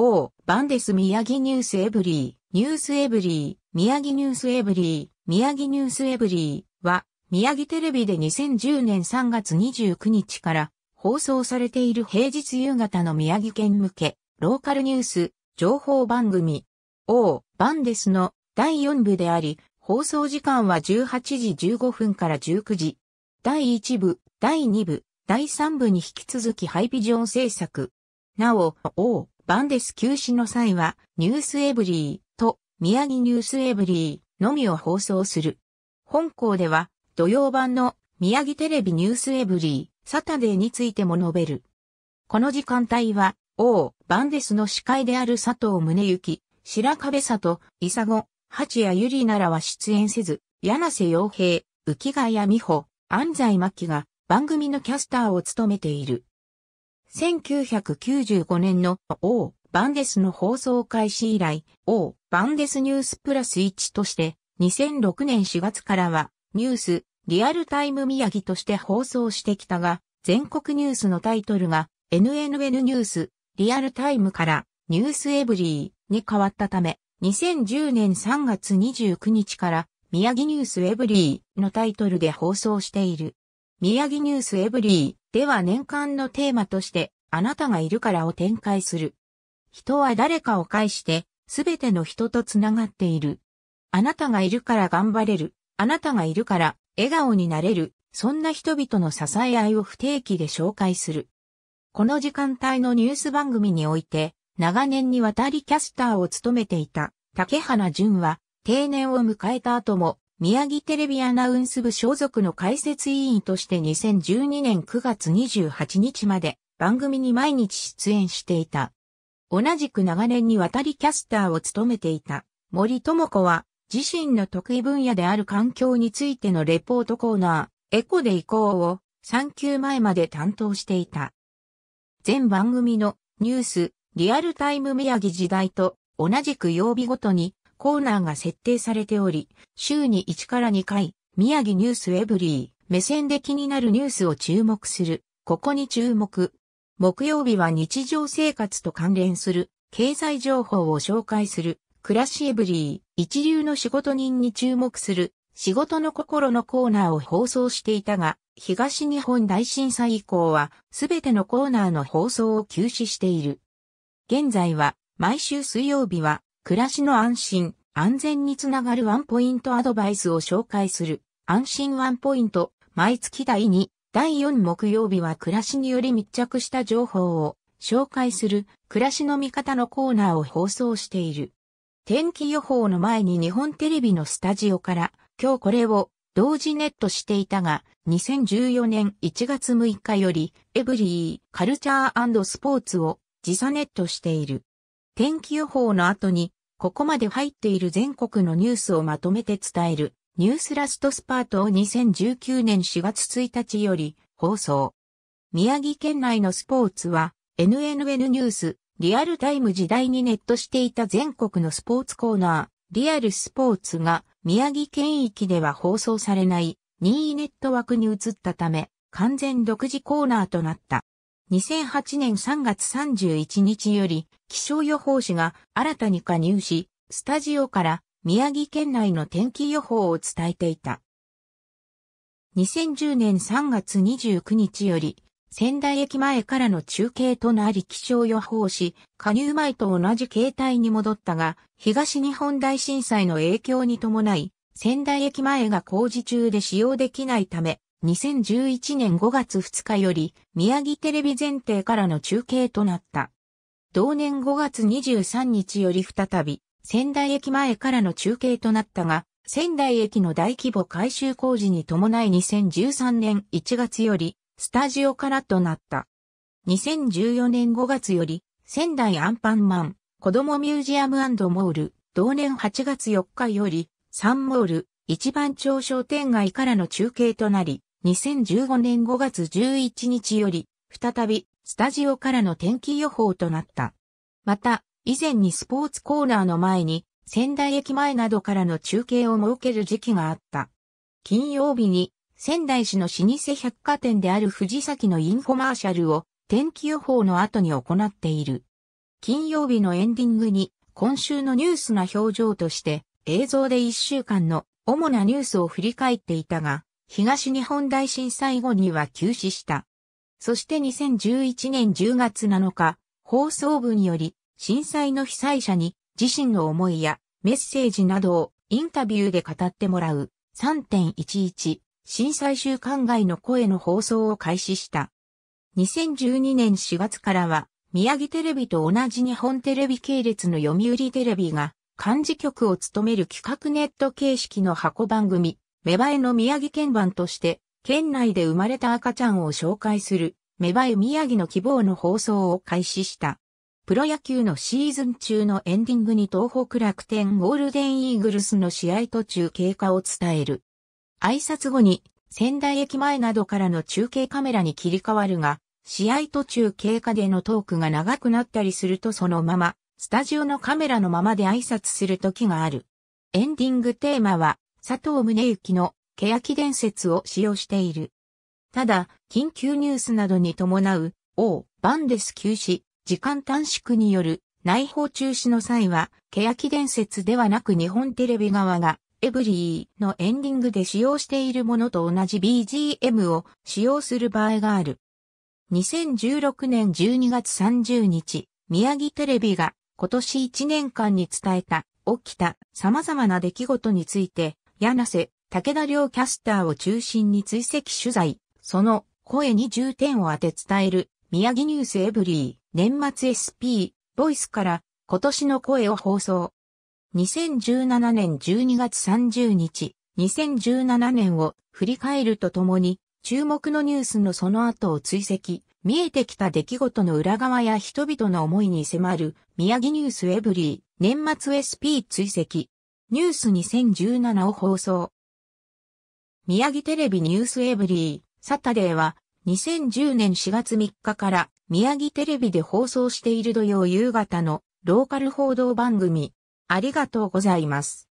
O、バンデス宮城ニュースエブリー、ニュースエブリー、宮城ニュースエブリー、宮城ニュースエブリーは、宮城テレビで2010年3月29日から放送されている平日夕方の宮城県向け、ローカルニュース、情報番組、O、バンデスの第4部であり、放送時間は18時15分から19時。第1部、第2部、第3部に引き続きハイビジョン制作。なお、O、バンデス休止の際は、ニュースエブリーと宮城ニュースエブリーのみを放送する。本校では、土曜版の宮城テレビニュースエブリー、サタデーについても述べる。この時間帯は、王、バンデスの司会である佐藤宗幸、白壁里、伊佐子、八谷ゆりならは出演せず、柳瀬洋平、浮谷美穂、安西真希が番組のキャスターを務めている。1995年の O バンデスの放送開始以来、O バンデスニュースプラス1として、2006年4月からは、ニュース、リアルタイム宮城として放送してきたが、全国ニュースのタイトルが、NNN ニュース、リアルタイムから、ニュースエブリーに変わったため、2010年3月29日から、宮城ニュースエブリーのタイトルで放送している。宮城ニュースエブリでは年間のテーマとして、あなたがいるからを展開する。人は誰かを介して、すべての人とつながっている。あなたがいるから頑張れる。あなたがいるから笑顔になれる。そんな人々の支え合いを不定期で紹介する。この時間帯のニュース番組において、長年にわたりキャスターを務めていた竹原淳は、定年を迎えた後も宮城テレビアナウンス部所属の解説委員として2012年9月28日まで番組に毎日出演していた。同じく長年にわたりキャスターを務めていた森友子は自身の得意分野である環境についてのレポートコーナー、エコで移行を3級前まで担当していた。全番組のニュース、リアルタイム宮城時代と同じく曜日ごとにコーナーが設定されており、週に1から2回、宮城ニュースエブリー、目線で気になるニュースを注目する、ここに注目。木曜日は日常生活と関連する、経済情報を紹介する、暮らしエブリー、一流の仕事人に注目する、仕事の心のコーナーを放送していたが、東日本大震災以降は、すべてのコーナーの放送を休止している。現在は、毎週水曜日は、暮らしの安心、安全につながるワンポイントアドバイスを紹介する、安心ワンポイント、毎月第2、第4木曜日は暮らしにより密着した情報を紹介する、暮らしの見方のコーナーを放送している。天気予報の前に日本テレビのスタジオから、今日これを同時ネットしていたが、2014年1月6日より、エブリー、カルチャースポーツを時差ネットしている。天気予報の後に、ここまで入っている全国のニュースをまとめて伝える、ニュースラストスパートを2019年4月1日より放送。宮城県内のスポーツは、NNN ニュース、リアルタイム時代にネットしていた全国のスポーツコーナー、リアルスポーツが宮城県域では放送されない任意ネットワークに移ったため、完全独自コーナーとなった。2008年3月31日より気象予報士が新たに加入し、スタジオから宮城県内の天気予報を伝えていた。2010年3月29日より仙台駅前からの中継となり気象予報士、加入前と同じ形態に戻ったが、東日本大震災の影響に伴い、仙台駅前が工事中で使用できないため、2011年5月2日より宮城テレビ前提からの中継となった。同年5月23日より再び仙台駅前からの中継となったが、仙台駅の大規模改修工事に伴い2013年1月よりスタジオからとなった。2014年5月より仙台アンパンマン子供ミュージアムモール同年8月4日よりサンモール一番町商店街からの中継となり、2015年5月11日より、再び、スタジオからの天気予報となった。また、以前にスポーツコーナーの前に、仙台駅前などからの中継を設ける時期があった。金曜日に、仙台市の老舗百貨店である藤崎のインコマーシャルを、天気予報の後に行っている。金曜日のエンディングに、今週のニュースな表情として、映像で一週間の主なニュースを振り返っていたが、東日本大震災後には休止した。そして2011年10月7日、放送部により、震災の被災者に自身の思いやメッセージなどをインタビューで語ってもらう3.11震災週間外の声の放送を開始した。2012年4月からは、宮城テレビと同じ日本テレビ系列の読売テレビが、漢字局を務める企画ネット形式の箱番組、芽生えの宮城県版として、県内で生まれた赤ちゃんを紹介する、芽生え宮城の希望の放送を開始した。プロ野球のシーズン中のエンディングに東北楽天ゴールデンイーグルスの試合途中経過を伝える。挨拶後に仙台駅前などからの中継カメラに切り替わるが、試合途中経過でのトークが長くなったりするとそのまま、スタジオのカメラのままで挨拶する時がある。エンディングテーマは、佐藤宗幸の欅伝説を使用している。ただ、緊急ニュースなどに伴う、王、バンデス休止、時間短縮による内包中止の際は、欅伝説ではなく日本テレビ側が、エブリーのエンディングで使用しているものと同じ BGM を使用する場合がある。2016年12月30日、宮城テレビが今年1年間に伝えた起きた様々な出来事について柳瀬、武田良キャスターを中心に追跡取材、その声に重点を当て伝える、宮城ニュースエブリー、年末 SP、ボイスから、今年の声を放送。2017年12月30日、2017年を振り返るとともに、注目のニュースのその後を追跡、見えてきた出来事の裏側や人々の思いに迫る、宮城ニュースエブリー、年末 SP 追跡。ニュース2017を放送。宮城テレビニュースエブリー、サタデーは、2010年4月3日から宮城テレビで放送している土曜夕方のローカル報道番組。ありがとうございます。